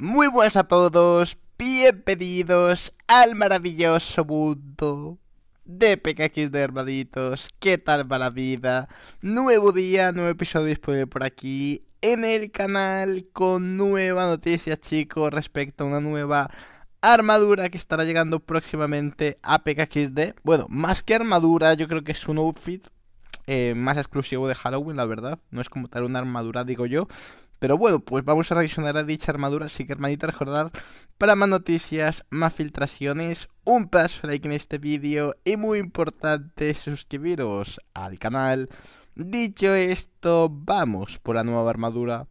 Muy buenas a todos, bienvenidos al maravilloso mundo de PKX de Hermanitos. ¿Qué tal va la vida? Nuevo día, nuevo episodio disponible por aquí en el canal con nueva noticia, chicos, respecto a una nueva armadura que estará llegando próximamente a PKXD. Bueno, más que armadura, yo creo que es un outfit eh, más exclusivo de Halloween, la verdad. No es como tal una armadura, digo yo. Pero bueno, pues vamos a reaccionar a dicha armadura, así que hermanita recordar, para más noticias, más filtraciones, un paso like en este vídeo y muy importante suscribiros al canal. Dicho esto, vamos por la nueva armadura.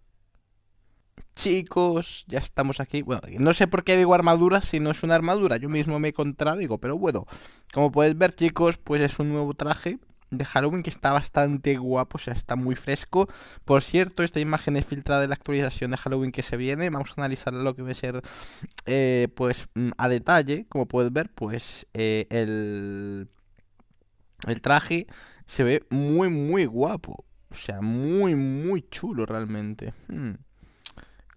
Chicos, ya estamos aquí. Bueno, no sé por qué digo armadura si no es una armadura, yo mismo me contradigo, pero bueno, como podéis ver chicos, pues es un nuevo traje de Halloween que está bastante guapo, o sea, está muy fresco. Por cierto, esta imagen es filtrada de la actualización de Halloween que se viene. Vamos a analizar lo que va a ser, eh, pues, mm, a detalle. Como puedes ver, pues, eh, el, el traje se ve muy, muy guapo. O sea, muy, muy chulo realmente. Hmm.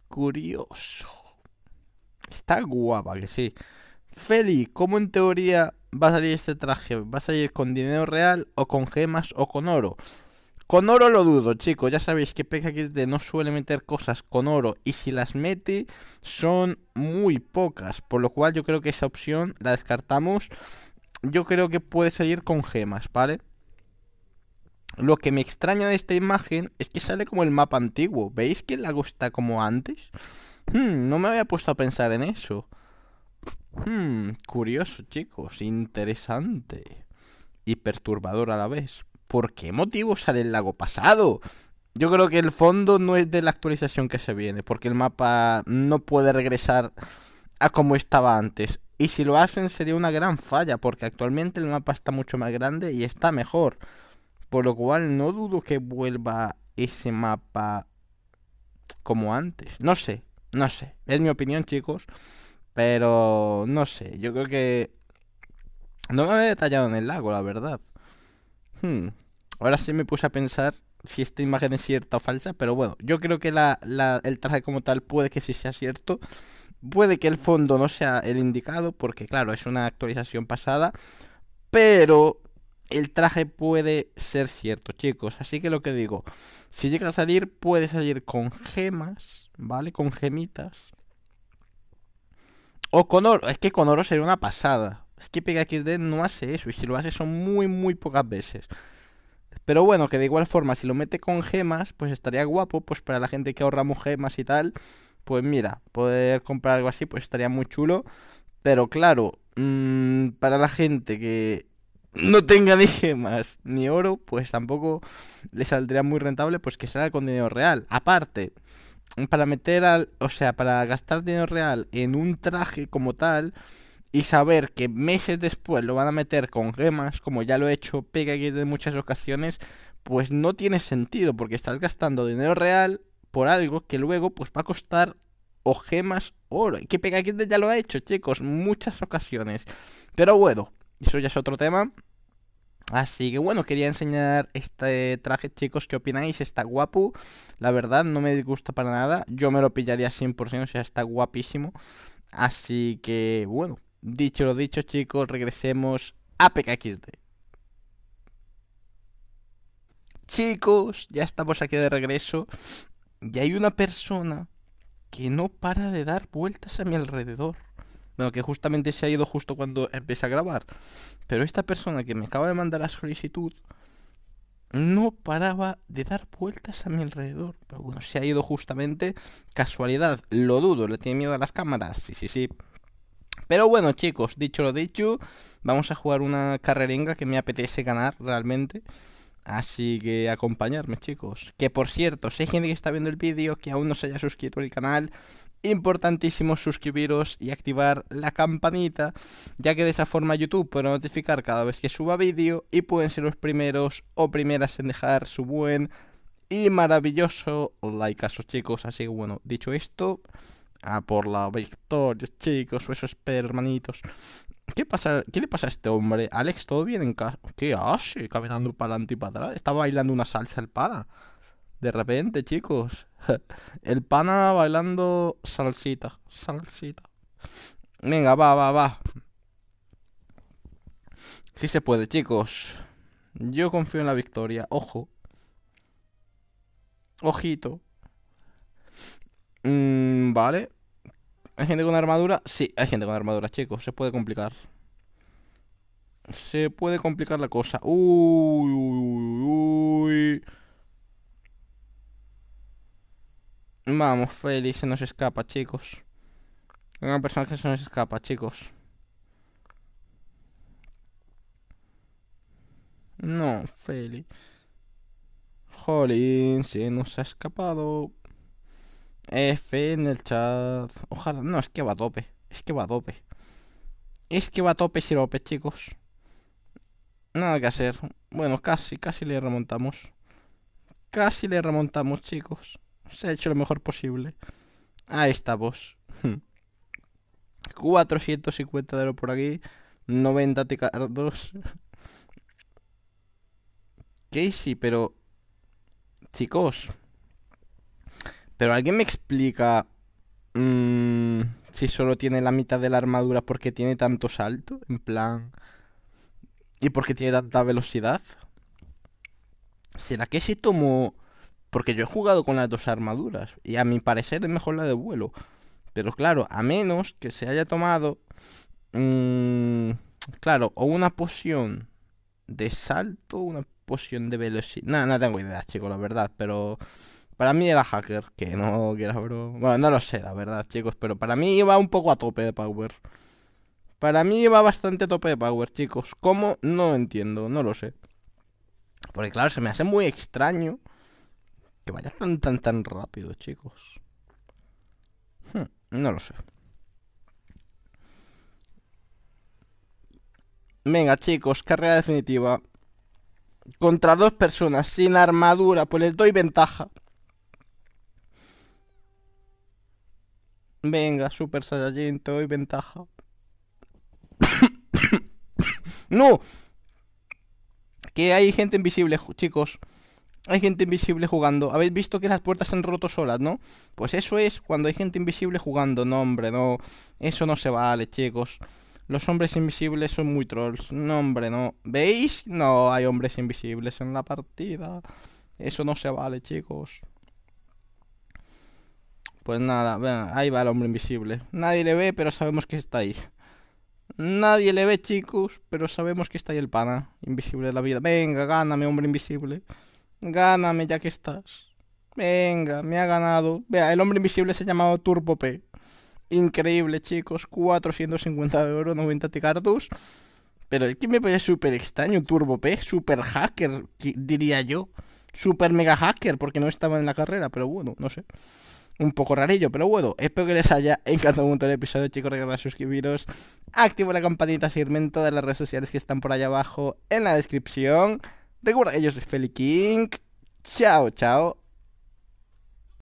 Curioso. Está guapa, que sí. Feli, como en teoría va a salir este traje? ¿Va a salir con dinero real o con gemas o con oro? Con oro lo dudo, chicos. Ya sabéis que de no suele meter cosas con oro y si las mete son muy pocas. Por lo cual yo creo que esa opción la descartamos. Yo creo que puede salir con gemas, ¿vale? Lo que me extraña de esta imagen es que sale como el mapa antiguo. ¿Veis que la gusta como antes? Hmm, no me había puesto a pensar en eso. Hmm, curioso, chicos, interesante y perturbador a la vez. ¿Por qué motivo sale el lago pasado? Yo creo que el fondo no es de la actualización que se viene, porque el mapa no puede regresar a como estaba antes. Y si lo hacen sería una gran falla, porque actualmente el mapa está mucho más grande y está mejor. Por lo cual no dudo que vuelva ese mapa como antes. No sé, no sé. Es mi opinión, chicos. Pero no sé, yo creo que. No me había detallado en el lago, la verdad. Hmm. Ahora sí me puse a pensar si esta imagen es cierta o falsa, pero bueno, yo creo que el traje como tal puede que sí sea cierto. Puede que el fondo no sea el indicado, porque claro, es una actualización pasada, pero el traje puede ser cierto, chicos. Así que lo que digo, si llega a salir, puede salir con gemas, ¿vale? Con gemitas. O con oro, es que con oro sería una pasada. Es que PKXD no hace eso, y si lo hace son muy, muy pocas veces. Pero bueno, que de igual forma, si lo mete con gemas, pues estaría guapo, pues para la gente que ahorra gemas y tal, pues mira, poder comprar algo así, pues estaría muy chulo. Pero claro, mm, para la gente que no tenga ni gemas ni oro, pues tampoco le saldría muy rentable, pues que salga con dinero real. Aparte, para meter al, o sea, para gastar dinero real en un traje como tal y saber que meses después lo van a meter con gemas, como ya lo he hecho Pega que en muchas ocasiones, pues no tiene sentido porque estás gastando dinero real por algo que luego pues va a costar o gemas oro. Y que Pega ya lo ha hecho, chicos, muchas ocasiones. Pero bueno, eso ya es otro tema. Así que bueno, quería enseñar este traje, chicos, ¿qué opináis? Está guapo, la verdad, no me gusta para nada, yo me lo pillaría 100%, o sea, está guapísimo. Así que bueno, dicho lo dicho, chicos, regresemos a PKXD. Chicos, ya estamos aquí de regreso y hay una persona que no para de dar vueltas a mi alrededor. Bueno, que justamente se ha ido justo cuando empecé a grabar. Pero esta persona que me acaba de mandar la solicitud no paraba de dar vueltas a mi alrededor. Pero bueno, se ha ido justamente. Casualidad, lo dudo, le tiene miedo a las cámaras. Sí, sí, sí. Pero bueno, chicos, dicho lo dicho, vamos a jugar una carreringa que me apetece ganar realmente. Así que acompañarme, chicos. Que por cierto, si hay gente que está viendo el vídeo que aún no se haya suscrito al canal, importantísimo suscribiros y activar la campanita, ya que de esa forma YouTube puede notificar cada vez que suba vídeo y pueden ser los primeros o primeras en dejar su buen y maravilloso like a sus chicos. Así que bueno, dicho esto, a por la victoria, chicos, esos hermanitos. ¿Qué, pasa, ¿Qué le pasa a este hombre? Alex, ¿todo bien en casa? ¿Qué hace? Caminando para adelante y para atrás. Está bailando una salsa al de repente, chicos. El pana bailando salsita. Salsita. Venga, va, va, va. Sí se puede, chicos. Yo confío en la victoria. Ojo. Ojito. Mm, vale. ¿Hay gente con armadura? Sí, hay gente con armadura, chicos. Se puede complicar. Se puede complicar la cosa. Uy, uy, uy, uy. Vamos, Feli, se nos escapa, chicos. Una persona que se nos escapa, chicos. No, Feli Jolín, se nos ha escapado. F en el chat. Ojalá. No, es que va a tope. Es que va a tope. Es que va a tope sirope, chicos. Nada que hacer. Bueno, casi, casi le remontamos. Casi le remontamos, chicos. Se ha hecho lo mejor posible. Ahí vos. 450 de oro por aquí. 90 ticardos. Casey, pero... Chicos. Pero alguien me explica... Mm, si solo tiene la mitad de la armadura porque tiene tanto salto. En plan... ¿Y porque tiene tanta velocidad? ¿Será que si tomó porque yo he jugado con las dos armaduras y a mi parecer es mejor la de vuelo. Pero claro, a menos que se haya tomado, mm, claro, o una poción de salto, una poción de velocidad. No, no tengo idea, chicos, la verdad, pero para mí era hacker, que no, que era bro. Bueno, no lo sé, la verdad, chicos, pero para mí iba un poco a tope de power. Para mí iba bastante a tope de power, chicos. ¿Cómo? No entiendo, no lo sé. Porque claro, se me hace muy extraño Vaya, tan, tan, tan rápido, chicos. Hmm, no lo sé. Venga, chicos, carrera definitiva. Contra dos personas sin armadura, pues les doy ventaja. Venga, Super Saiyajin, te doy ventaja. ¡No! Que hay gente invisible, chicos hay gente invisible jugando. Habéis visto que las puertas se han roto solas, ¿no? Pues eso es cuando hay gente invisible jugando. No, hombre, no. Eso no se vale, chicos. Los hombres invisibles son muy trolls. No, hombre, no. ¿Veis? No hay hombres invisibles en la partida. Eso no se vale, chicos. Pues nada, ahí va el hombre invisible. Nadie le ve, pero sabemos que está ahí. Nadie le ve, chicos, pero sabemos que está ahí el pana. Invisible de la vida. Venga, gáname, hombre invisible. Gáname ya que estás. Venga, me ha ganado. Vea, el hombre invisible se ha llamado Turbo P. Increíble, chicos. 450 de oro, 90 ticardus. Pero es que me parece súper extraño Turbo P. Super hacker, diría yo. Super mega hacker, porque no estaba en la carrera, pero bueno, no sé. Un poco rarillo, pero bueno. Espero que les haya encantado un el episodio, chicos. Recuerda suscribiros, activo la campanita, seguirme en todas las redes sociales que están por allá abajo en la descripción. Recuerda, yo soy Feli King. Chao, chao.